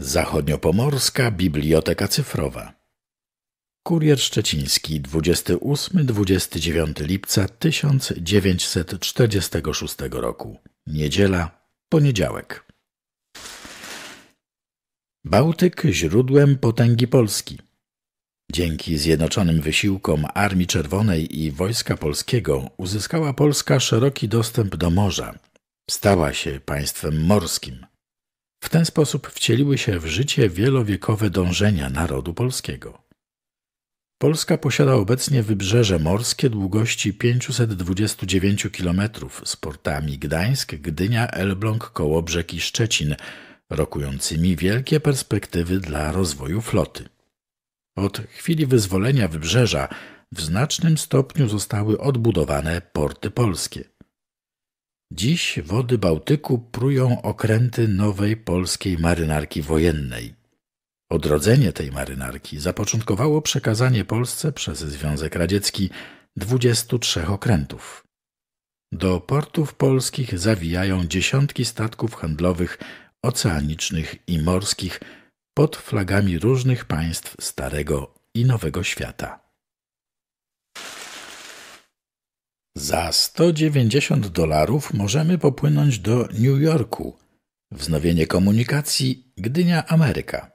Zachodniopomorska Biblioteka Cyfrowa. Kurier Szczeciński 28-29 lipca 1946 roku. Niedziela, poniedziałek. Bałtyk źródłem potęgi Polski. Dzięki zjednoczonym wysiłkom Armii Czerwonej i Wojska Polskiego uzyskała Polska szeroki dostęp do morza. Stała się państwem morskim. W ten sposób wcieliły się w życie wielowiekowe dążenia narodu polskiego. Polska posiada obecnie wybrzeże morskie długości 529 km z portami Gdańsk, Gdynia, Elbląg, Kołobrzeg i Szczecin, rokującymi wielkie perspektywy dla rozwoju floty. Od chwili wyzwolenia wybrzeża w znacznym stopniu zostały odbudowane porty polskie. Dziś wody Bałtyku prują okręty nowej polskiej marynarki wojennej. Odrodzenie tej marynarki zapoczątkowało przekazanie Polsce przez Związek Radziecki 23 okrętów. Do portów polskich zawijają dziesiątki statków handlowych, oceanicznych i morskich pod flagami różnych państw Starego i Nowego Świata. Za 190 dolarów możemy popłynąć do New Yorku. Wznowienie komunikacji Gdynia Ameryka.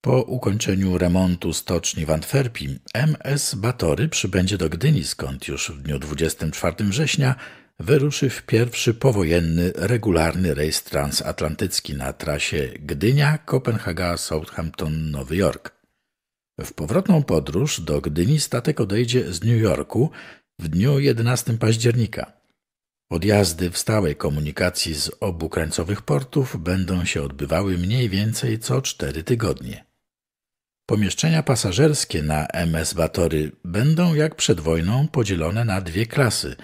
Po ukończeniu remontu stoczni w Antwerpii MS Batory przybędzie do Gdyni, skąd już w dniu 24 września wyruszy w pierwszy powojenny regularny rejs transatlantycki na trasie Gdynia, Kopenhaga, Southampton, Nowy Jork. W powrotną podróż do Gdyni statek odejdzie z New Yorku w dniu 11 października. Odjazdy w stałej komunikacji z obu krańcowych portów będą się odbywały mniej więcej co 4 tygodnie. Pomieszczenia pasażerskie na MS Batory będą jak przed wojną podzielone na dwie klasy,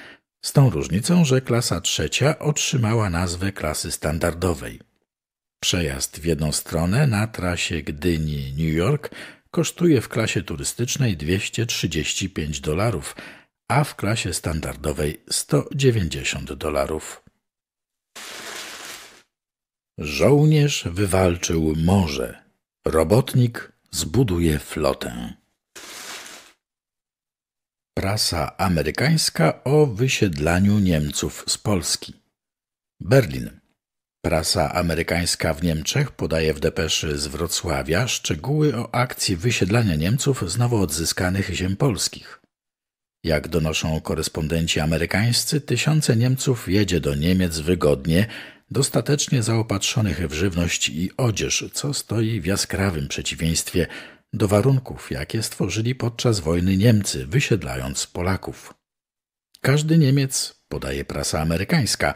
z tą różnicą, że klasa trzecia otrzymała nazwę klasy standardowej. Przejazd w jedną stronę na trasie Gdyni-New York kosztuje w klasie turystycznej 235 dolarów, a w klasie standardowej 190 dolarów. Żołnierz wywalczył morze, robotnik zbuduje flotę. Prasa amerykańska o wysiedlaniu Niemców z Polski. Berlin. Prasa amerykańska w Niemczech podaje w depeszy z Wrocławia szczegóły o akcji wysiedlania Niemców z nowo odzyskanych ziem polskich. Jak donoszą korespondenci amerykańscy, tysiące Niemców jedzie do Niemiec wygodnie, dostatecznie zaopatrzonych w żywność i odzież, co stoi w jaskrawym przeciwieństwie do warunków, jakie stworzyli podczas wojny Niemcy, wysiedlając Polaków. Każdy Niemiec, podaje prasa amerykańska,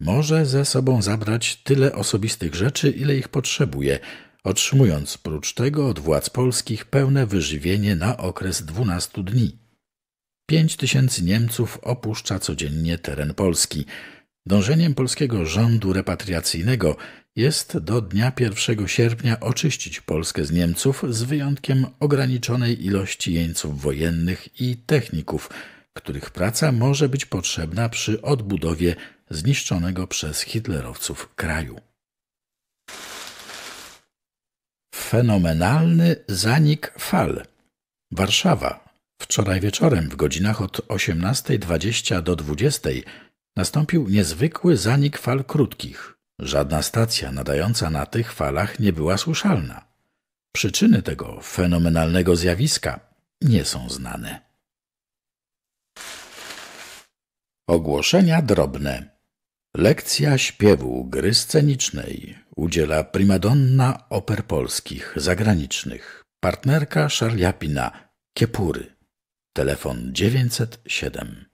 może ze sobą zabrać tyle osobistych rzeczy, ile ich potrzebuje, otrzymując prócz tego od władz polskich pełne wyżywienie na okres dwunastu dni. 5 tysięcy Niemców opuszcza codziennie teren Polski. Dążeniem polskiego rządu repatriacyjnego jest do dnia 1 sierpnia oczyścić Polskę z Niemców z wyjątkiem ograniczonej ilości jeńców wojennych i techników, których praca może być potrzebna przy odbudowie zniszczonego przez hitlerowców kraju. Fenomenalny zanik fal. Warszawa Wczoraj wieczorem w godzinach od 18.20 do 20.00 nastąpił niezwykły zanik fal krótkich. Żadna stacja nadająca na tych falach nie była słyszalna. Przyczyny tego fenomenalnego zjawiska nie są znane. Ogłoszenia drobne. Lekcja śpiewu gry scenicznej udziela primadonna oper polskich, zagranicznych, partnerka Szarliapina, Kiepury. Telefon 907.